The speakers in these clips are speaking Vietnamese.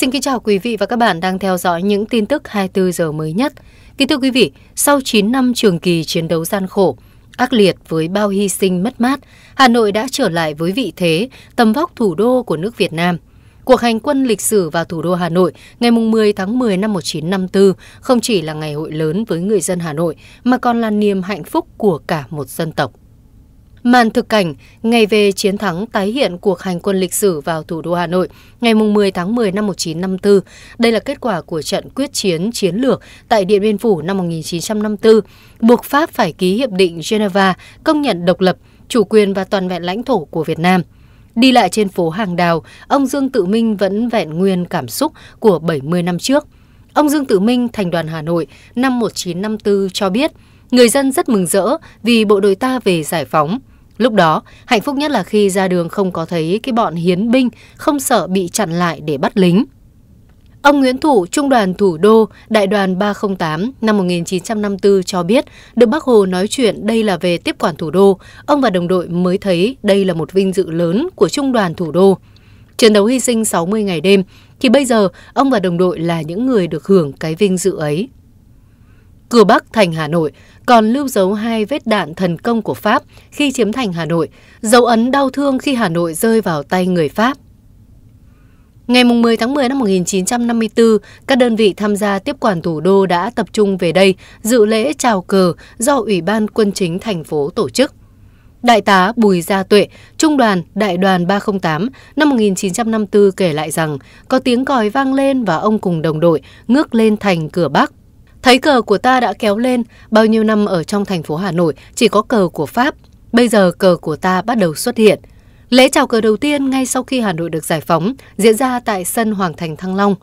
Xin kính chào quý vị và các bạn đang theo dõi những tin tức 24 giờ mới nhất. Kính thưa quý vị, sau 9 năm trường kỳ chiến đấu gian khổ, ác liệt với bao hy sinh mất mát, Hà Nội đã trở lại với vị thế, tầm vóc thủ đô của nước Việt Nam. Cuộc hành quân lịch sử vào thủ đô Hà Nội ngày 10 tháng 10 năm 1954 không chỉ là ngày hội lớn với người dân Hà Nội mà còn là niềm hạnh phúc của cả một dân tộc. Màn thực cảnh ngày về chiến thắng tái hiện cuộc hành quân lịch sử vào thủ đô Hà Nội ngày 10 tháng 10 năm 1954. Đây là kết quả của trận quyết chiến chiến lược tại Điện Biên Phủ năm 1954, buộc Pháp phải ký Hiệp định Geneva công nhận độc lập, chủ quyền và toàn vẹn lãnh thổ của Việt Nam. Đi lại trên phố Hàng Đào, ông Dương Tự Minh vẫn vẹn nguyên cảm xúc của 70 năm trước. Ông Dương Tự Minh, thành đoàn Hà Nội năm 1954 cho biết, người dân rất mừng rỡ vì bộ đội ta về giải phóng – Lúc đó, hạnh phúc nhất là khi ra đường không có thấy cái bọn hiến binh không sợ bị chặn lại để bắt lính. Ông Nguyễn Thủ, Trung đoàn Thủ đô, Đại đoàn 308 năm 1954 cho biết, được Bác Hồ nói chuyện đây là về tiếp quản thủ đô, ông và đồng đội mới thấy đây là một vinh dự lớn của Trung đoàn Thủ đô. Chiến đấu hy sinh 60 ngày đêm, thì bây giờ ông và đồng đội là những người được hưởng cái vinh dự ấy. Cửa Bắc thành Hà Nội, còn lưu dấu hai vết đạn thần công của Pháp khi chiếm thành Hà Nội, dấu ấn đau thương khi Hà Nội rơi vào tay người Pháp. Ngày 10 tháng 10 năm 1954, các đơn vị tham gia tiếp quản thủ đô đã tập trung về đây dự lễ chào cờ do Ủy ban Quân chính thành phố tổ chức. Đại tá Bùi Gia Tuệ, Trung đoàn Đại đoàn 308 năm 1954 kể lại rằng có tiếng còi vang lên và ông cùng đồng đội ngước lên thành cửa Bắc. Thấy cờ của ta đã kéo lên, bao nhiêu năm ở trong thành phố Hà Nội chỉ có cờ của Pháp, bây giờ cờ của ta bắt đầu xuất hiện. Lễ chào cờ đầu tiên ngay sau khi Hà Nội được giải phóng diễn ra tại sân Hoàng Thành Thăng Long.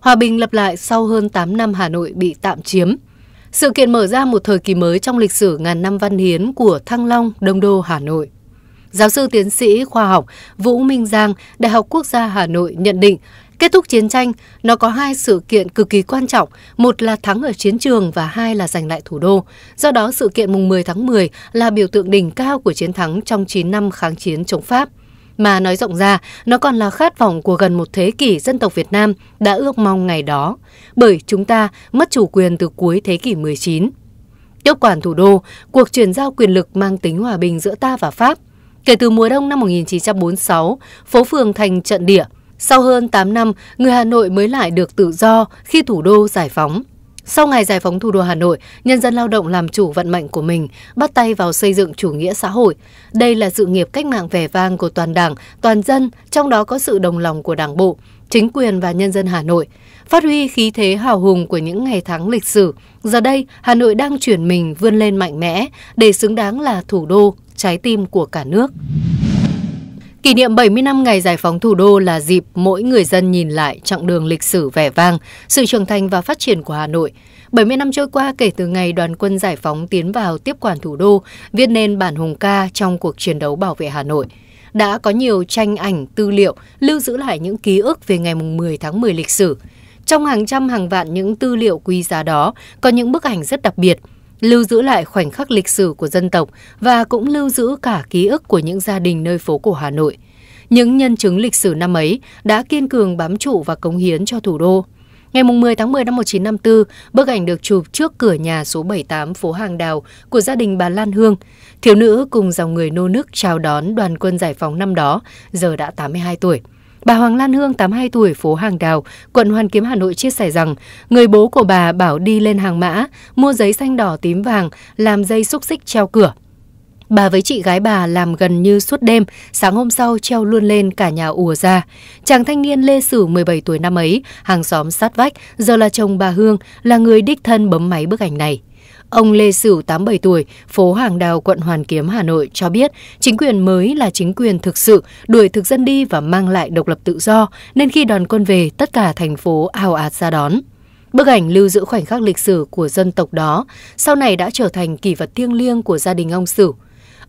Hòa bình lập lại sau hơn 8 năm Hà Nội bị tạm chiếm. Sự kiện mở ra một thời kỳ mới trong lịch sử ngàn năm văn hiến của Thăng Long, Đông Đô, Hà Nội. Giáo sư tiến sĩ khoa học Vũ Minh Giang, Đại học Quốc gia Hà Nội nhận định Kết thúc chiến tranh, nó có hai sự kiện cực kỳ quan trọng, một là thắng ở chiến trường và hai là giành lại thủ đô. Do đó, sự kiện mùng 10 tháng 10 là biểu tượng đỉnh cao của chiến thắng trong 9 năm kháng chiến chống Pháp. Mà nói rộng ra, nó còn là khát vọng của gần một thế kỷ dân tộc Việt Nam đã ước mong ngày đó, bởi chúng ta mất chủ quyền từ cuối thế kỷ 19. Tiếp quản thủ đô, cuộc chuyển giao quyền lực mang tính hòa bình giữa ta và Pháp. Kể từ mùa đông năm 1946, phố phường thành trận địa – sau hơn 8 năm, người Hà Nội mới lại được tự do khi thủ đô giải phóng. Sau ngày giải phóng thủ đô Hà Nội, nhân dân lao động làm chủ vận mệnh của mình, bắt tay vào xây dựng chủ nghĩa xã hội. Đây là sự nghiệp cách mạng vẻ vang của toàn đảng, toàn dân, trong đó có sự đồng lòng của đảng bộ, chính quyền và nhân dân Hà Nội. Phát huy khí thế hào hùng của những ngày tháng lịch sử, giờ đây Hà Nội đang chuyển mình vươn lên mạnh mẽ để xứng đáng là thủ đô, trái tim của cả nước. Kỷ niệm 70 năm ngày giải phóng thủ đô là dịp mỗi người dân nhìn lại chặng đường lịch sử vẻ vang, sự trưởng thành và phát triển của Hà Nội. 70 năm trôi qua kể từ ngày đoàn quân giải phóng tiến vào tiếp quản thủ đô, viết nên bản hùng ca trong cuộc chiến đấu bảo vệ Hà Nội. Đã có nhiều tranh ảnh, tư liệu lưu giữ lại những ký ức về ngày 10 tháng 10 lịch sử. Trong hàng trăm hàng vạn những tư liệu quý giá đó có những bức ảnh rất đặc biệt – lưu giữ lại khoảnh khắc lịch sử của dân tộc và cũng lưu giữ cả ký ức của những gia đình nơi phố cổ Hà Nội. Những nhân chứng lịch sử năm ấy đã kiên cường bám trụ và cống hiến cho thủ đô. Ngày 10 tháng 10 năm 1954, bức ảnh được chụp trước cửa nhà số 78 phố Hàng Đào của gia đình bà Lan Hương. Thiếu nữ cùng dòng người nô nức chào đón đoàn quân giải phóng năm đó, giờ đã 82 tuổi. Bà Hoàng Lan Hương, 82 tuổi, phố Hàng Đào, quận Hoàn Kiếm, Hà Nội chia sẻ rằng người bố của bà bảo đi lên hàng mã, mua giấy xanh đỏ tím vàng, làm dây xúc xích treo cửa. Bà với chị gái bà làm gần như suốt đêm, sáng hôm sau treo luôn lên cả nhà ùa ra. Chàng thanh niên Lê Sử 17 tuổi năm ấy, hàng xóm sát vách, giờ là chồng bà Hương, là người đích thân bấm máy bức ảnh này. Ông Lê Sửu, 87 tuổi, phố Hàng Đào, quận Hoàn Kiếm, Hà Nội cho biết chính quyền mới là chính quyền thực sự đuổi thực dân đi và mang lại độc lập tự do, nên khi đoàn quân về, tất cả thành phố ào ạt ra đón. Bức ảnh lưu giữ khoảnh khắc lịch sử của dân tộc đó, sau này đã trở thành kỷ vật thiêng liêng của gia đình ông Sửu.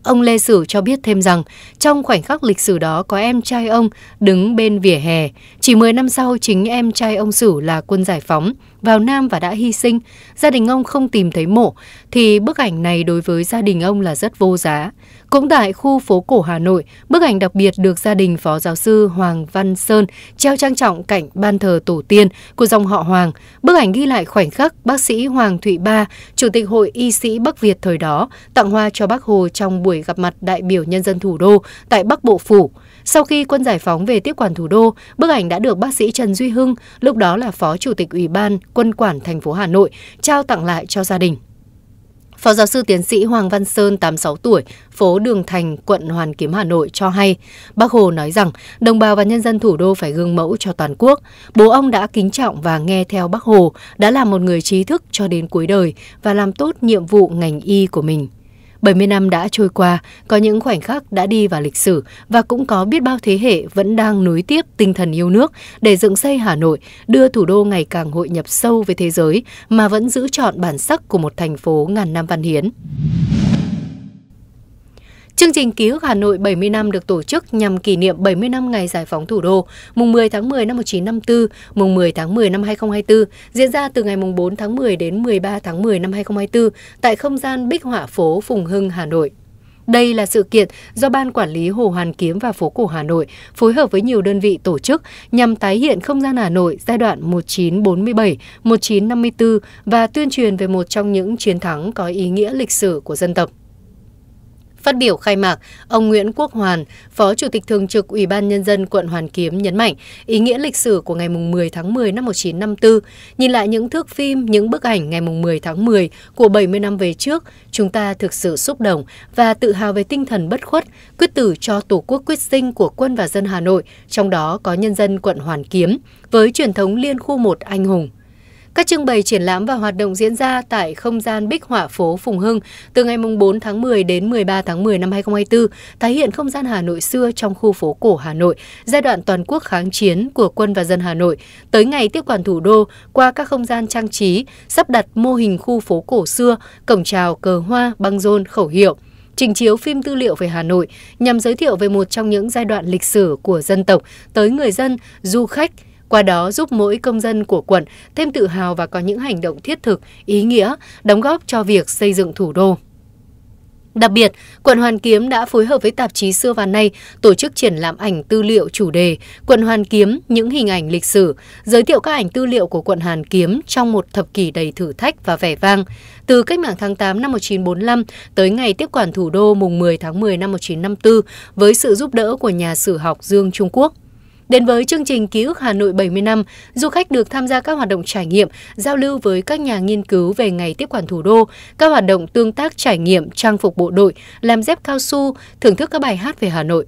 Ông Lê Sửu cho biết thêm rằng, trong khoảnh khắc lịch sử đó có em trai ông đứng bên vỉa hè. Chỉ 10 năm sau, chính em trai ông Sửu là quân giải phóng, vào Nam và đã hy sinh, gia đình ông không tìm thấy mộ, thì bức ảnh này đối với gia đình ông là rất vô giá. Cũng tại khu phố cổ Hà Nội, bức ảnh đặc biệt được gia đình Phó Giáo sư Hoàng Văn Sơn treo trang trọng cạnh ban thờ tổ tiên của dòng họ Hoàng. Bức ảnh ghi lại khoảnh khắc bác sĩ Hoàng Thụy Ba, Chủ tịch Hội Y sĩ Bắc Việt thời đó, tặng hoa cho bác Hồ trong buổi gặp mặt đại biểu nhân dân thủ đô tại Bắc Bộ Phủ. Sau khi quân giải phóng về tiếp quản thủ đô, bức ảnh đã được bác sĩ Trần Duy Hưng, lúc đó là Phó Chủ tịch Ủy ban quân quản thành phố Hà Nội trao tặng lại cho gia đình. Phó giáo sư tiến sĩ Hoàng Văn Sơn, 86 tuổi, phố Đường Thành, quận Hoàn Kiếm, Hà Nội cho hay, bác Hồ nói rằng đồng bào và nhân dân thủ đô phải gương mẫu cho toàn quốc. Bố ông đã kính trọng và nghe theo bác Hồ, đã là một người trí thức cho đến cuối đời và làm tốt nhiệm vụ ngành y của mình. 70 năm đã trôi qua, có những khoảnh khắc đã đi vào lịch sử và cũng có biết bao thế hệ vẫn đang nối tiếp tinh thần yêu nước để dựng xây Hà Nội, đưa thủ đô ngày càng hội nhập sâu với thế giới mà vẫn giữ trọn bản sắc của một thành phố ngàn năm văn hiến. Chương trình Ký ức Hà Nội 70 năm được tổ chức nhằm kỷ niệm 70 năm ngày giải phóng thủ đô, mùng 10 tháng 10 năm 1954, mùng 10 tháng 10 năm 2024, diễn ra từ ngày mùng 4 tháng 10 đến 13 tháng 10 năm 2024 tại không gian Bích Họa Phố Phùng Hưng, Hà Nội. Đây là sự kiện do Ban Quản lý Hồ Hoàn Kiếm và Phố Cổ Hà Nội phối hợp với nhiều đơn vị tổ chức nhằm tái hiện không gian Hà Nội giai đoạn 1947-1954 và tuyên truyền về một trong những chiến thắng có ý nghĩa lịch sử của dân tộc. Phát biểu khai mạc, ông Nguyễn Quốc Hoàn, Phó Chủ tịch Thường trực Ủy ban Nhân dân quận Hoàn Kiếm nhấn mạnh ý nghĩa lịch sử của ngày 10 tháng 10 năm 1954. Nhìn lại những thước phim, những bức ảnh ngày 10 tháng 10 của 70 năm về trước, chúng ta thực sự xúc động và tự hào về tinh thần bất khuất, quyết tử cho Tổ quốc quyết sinh của quân và dân Hà Nội, trong đó có nhân dân quận Hoàn Kiếm, với truyền thống liên khu một anh hùng. Các trưng bày triển lãm và hoạt động diễn ra tại không gian Bích họa Phố Phùng Hưng từ ngày 4 tháng 10 đến 13 tháng 10 năm 2024 tái hiện không gian Hà Nội xưa trong khu phố cổ Hà Nội, giai đoạn toàn quốc kháng chiến của quân và dân Hà Nội, tới ngày tiếp quản thủ đô qua các không gian trang trí, sắp đặt mô hình khu phố cổ xưa, cổng chào, cờ hoa, băng rôn, khẩu hiệu trình chiếu phim tư liệu về Hà Nội nhằm giới thiệu về một trong những giai đoạn lịch sử của dân tộc tới người dân, du khách, qua đó giúp mỗi công dân của quận thêm tự hào và có những hành động thiết thực, ý nghĩa, đóng góp cho việc xây dựng thủ đô. Đặc biệt, quận Hoàn Kiếm đã phối hợp với tạp chí Xưa và Nay tổ chức triển lãm ảnh tư liệu chủ đề Quận Hoàn Kiếm những hình ảnh lịch sử, giới thiệu các ảnh tư liệu của quận Hoàn Kiếm trong một thập kỷ đầy thử thách và vẻ vang, từ cách mạng tháng 8 năm 1945 tới ngày tiếp quản thủ đô mùng 10 tháng 10 năm 1954 với sự giúp đỡ của nhà sử học Dương Trung Quốc. Đến với chương trình Ký ức Hà Nội 70 năm, du khách được tham gia các hoạt động trải nghiệm, giao lưu với các nhà nghiên cứu về ngày tiếp quản thủ đô, các hoạt động tương tác trải nghiệm trang phục bộ đội, làm dép cao su, thưởng thức các bài hát về Hà Nội.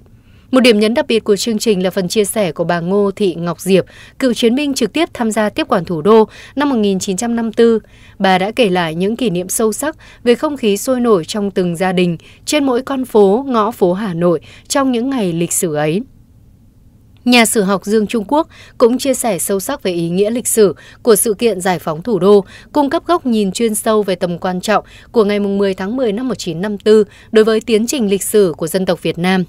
Một điểm nhấn đặc biệt của chương trình là phần chia sẻ của bà Ngô Thị Ngọc Diệp, cựu chiến binh trực tiếp tham gia tiếp quản thủ đô năm 1954. Bà đã kể lại những kỷ niệm sâu sắc về không khí sôi nổi trong từng gia đình, trên mỗi con phố, ngõ phố Hà Nội trong những ngày lịch sử ấy. Nhà sử học Dương Trung Quốc cũng chia sẻ sâu sắc về ý nghĩa lịch sử của sự kiện giải phóng thủ đô, cung cấp góc nhìn chuyên sâu về tầm quan trọng của ngày 10 tháng 10 năm 1954 đối với tiến trình lịch sử của dân tộc Việt Nam.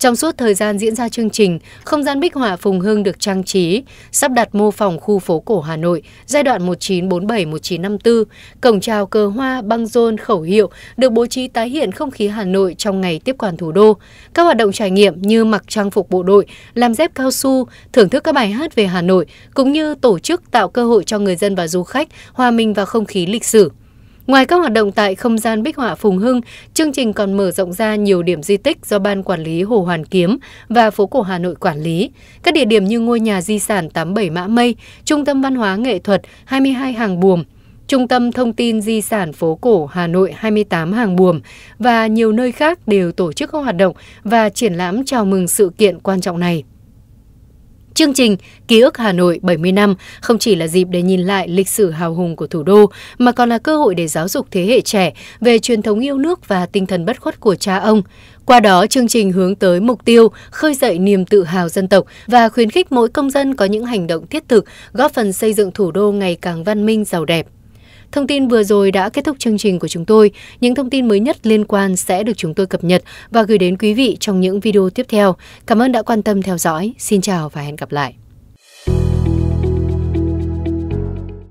Trong suốt thời gian diễn ra chương trình, không gian bích họa Phùng Hưng được trang trí, sắp đặt mô phỏng khu phố cổ Hà Nội giai đoạn 1947-1954, cổng chào cờ hoa, băng rôn, khẩu hiệu được bố trí tái hiện không khí Hà Nội trong ngày tiếp quản thủ đô. Các hoạt động trải nghiệm như mặc trang phục bộ đội, làm dép cao su, thưởng thức các bài hát về Hà Nội, cũng như tổ chức tạo cơ hội cho người dân và du khách hòa mình vào không khí lịch sử. Ngoài các hoạt động tại không gian Bích Họa Phùng Hưng, chương trình còn mở rộng ra nhiều điểm di tích do Ban Quản lý Hồ Hoàn Kiếm và Phố Cổ Hà Nội quản lý. Các địa điểm như ngôi nhà di sản 87 Mã Mây, Trung tâm Văn hóa Nghệ thuật 22 Hàng Buồm, Trung tâm Thông tin Di sản Phố Cổ Hà Nội 28 Hàng Buồm và nhiều nơi khác đều tổ chức các hoạt động và triển lãm chào mừng sự kiện quan trọng này. Chương trình Ký ức Hà Nội 70 năm không chỉ là dịp để nhìn lại lịch sử hào hùng của thủ đô, mà còn là cơ hội để giáo dục thế hệ trẻ về truyền thống yêu nước và tinh thần bất khuất của cha ông. Qua đó, chương trình hướng tới mục tiêu khơi dậy niềm tự hào dân tộc và khuyến khích mỗi công dân có những hành động thiết thực góp phần xây dựng thủ đô ngày càng văn minh giàu đẹp. Thông tin vừa rồi đã kết thúc chương trình của chúng tôi. Những thông tin mới nhất liên quan sẽ được chúng tôi cập nhật và gửi đến quý vị trong những video tiếp theo. Cảm ơn đã quan tâm theo dõi. Xin chào và hẹn gặp lại.